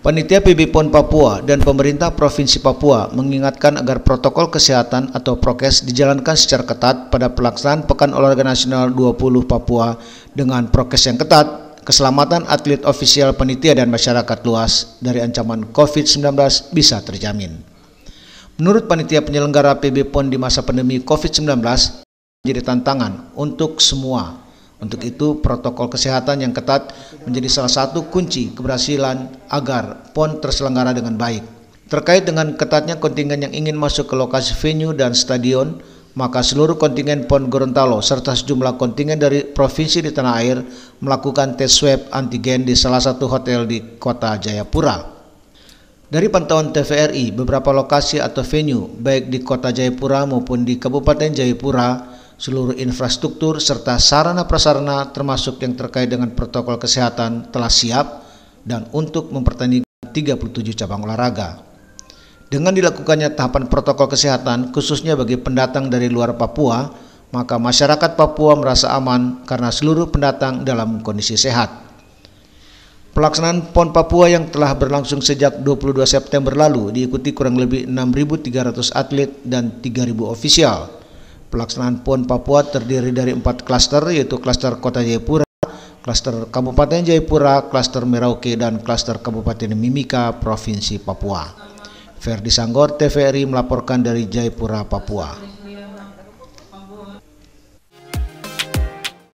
Panitia PB PON Papua dan pemerintah Provinsi Papua mengingatkan agar protokol kesehatan atau prokes dijalankan secara ketat pada pelaksanaan Pekan Olahraga Nasional 20 Papua dengan prokes yang ketat, keselamatan atlet ofisial panitia dan masyarakat luas dari ancaman COVID-19 bisa terjamin. Menurut panitia penyelenggara PB PON di masa pandemi COVID-19, menjadi tantangan untuk semua untuk itu protokol kesehatan yang ketat menjadi salah satu kunci keberhasilan agar PON terselenggara dengan baik. Terkait dengan ketatnya kontingen yang ingin masuk ke lokasi venue dan stadion, maka seluruh kontingen PON Gorontalo serta sejumlah kontingen dari provinsi di tanah air melakukan tes swab antigen di salah satu hotel di kota Jayapura. Dari pantauan TVRI, beberapa lokasi atau venue, baik di kota Jayapura maupun di Kabupaten Jayapura, seluruh infrastruktur serta sarana-prasarana termasuk yang terkait dengan protokol kesehatan telah siap dan untuk mempertandingkan 37 cabang olahraga. Dengan dilakukannya tahapan protokol kesehatan khususnya bagi pendatang dari luar Papua, maka masyarakat Papua merasa aman karena seluruh pendatang dalam kondisi sehat. Pelaksanaan PON Papua yang telah berlangsung sejak 22 September lalu diikuti kurang lebih 6.300 atlet dan 3.000 ofisial. Pelaksanaan PON Papua terdiri dari empat klaster yaitu klaster Kota Jayapura, klaster Kabupaten Jayapura, klaster Merauke, dan klaster Kabupaten Mimika, Provinsi Papua. Ferdi Sanggor, TVRI melaporkan dari Jayapura, Papua.